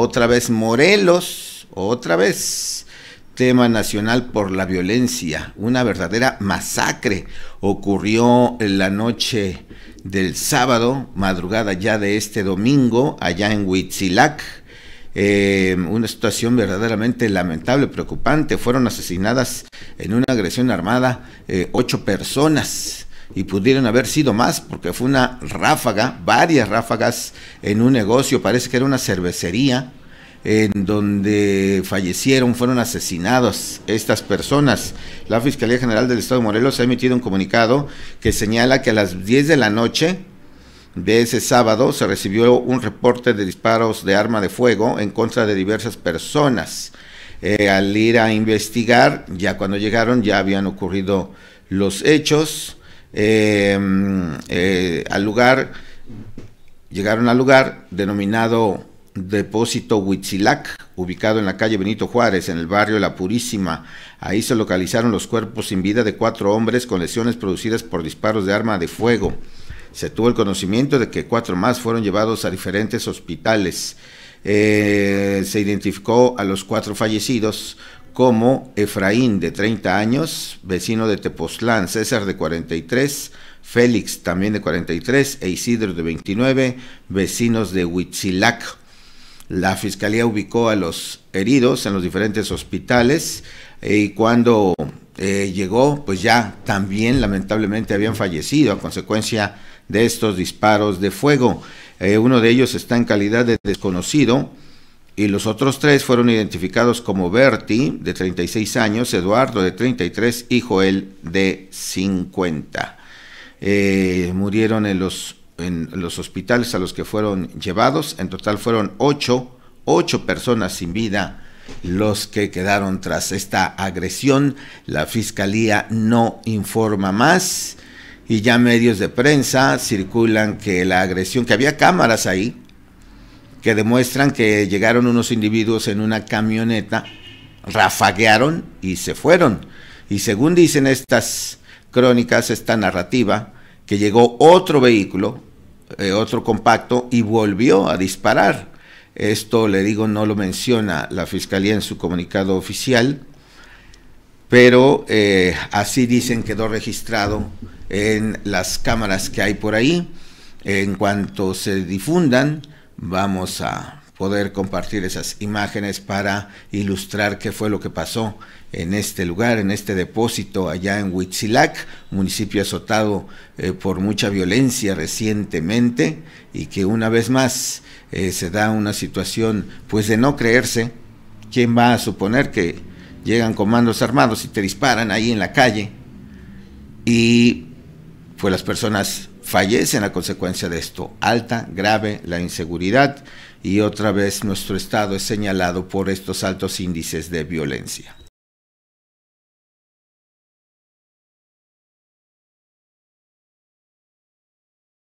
otra vez Morelos, otra vez tema nacional por la violencia, una verdadera masacre ocurrió en la noche del sábado, madrugada ya de este domingo, allá en Huitzilac. Eh, una situación verdaderamente lamentable, preocupante. Fueron asesinadas en una agresión armada eh, ocho personas y pudieron haber sido más, porque fue una ráfaga, varias ráfagas en un negocio, parece que era una cervecería, en donde fallecieron, fueron asesinados estas personas. La Fiscalía General del Estado de Morelos ha emitido un comunicado que señala que a las 10 de la noche de ese sábado se recibió un reporte de disparos de arma de fuego en contra de diversas personas. Eh, al ir a investigar, ya cuando llegaron ya habían ocurrido los hechos Em, eh, al lugar, llegaron al lugar denominado Depósito Huitzilac, ubicado en la calle Benito Juárez, en el barrio La Purísima. Ahí se localizaron los cuerpos sin vida de cuatro hombres con lesiones producidas por disparos de arma de fuego. Se tuvo el conocimiento de que cuatro más fueron llevados a diferentes hospitales. Eh, se identificó a los cuatro fallecidos como Efraín de 30 años, vecino de Tepoztlán, César de 43, Félix también de 43 e Isidro de 29, vecinos de Huitzilac. La fiscalía ubicó a los heridos en los diferentes hospitales eh, y cuando eh, llegó, pues ya también lamentablemente habían fallecido a consecuencia de estos disparos de fuego. Eh, uno de ellos está en calidad de desconocido y los otros tres fueron identificados como Berti, de 36 años, Eduardo, de 33 y Joel, de 50. Eh, murieron en los, hospitales a los que fueron llevados. En total fueron ocho, personas sin vida los que quedaron tras esta agresión. La fiscalía no informa más y ya medios de prensa circulan que la agresión, que había cámaras ahí, que demuestran que llegaron unos individuos en una camioneta, rafaguearon y se fueron. Y según dicen estas crónicas, esta narrativa, que llegó otro vehículo, eh, otro compacto, y volvió a disparar. Esto, le digo, no lo menciona la Fiscalía en su comunicado oficial, pero eh, así dicen quedó registrado en las cámaras que hay por ahí. En cuanto se difundan, vamos a poder compartir esas imágenes para ilustrar qué fue lo que pasó en este lugar, en este depósito allá en Huitzilac, municipio azotado eh, por mucha violencia recientemente y que una vez más eh, se da una situación pues de no creerse. ¿Quién va a suponer que llegan comandos armados y te disparan ahí en la calle? Y pues las personas fallecen a consecuencia de esto. Alta, grave la inseguridad y otra vez nuestro Estado es señalado por estos altos índices de violencia.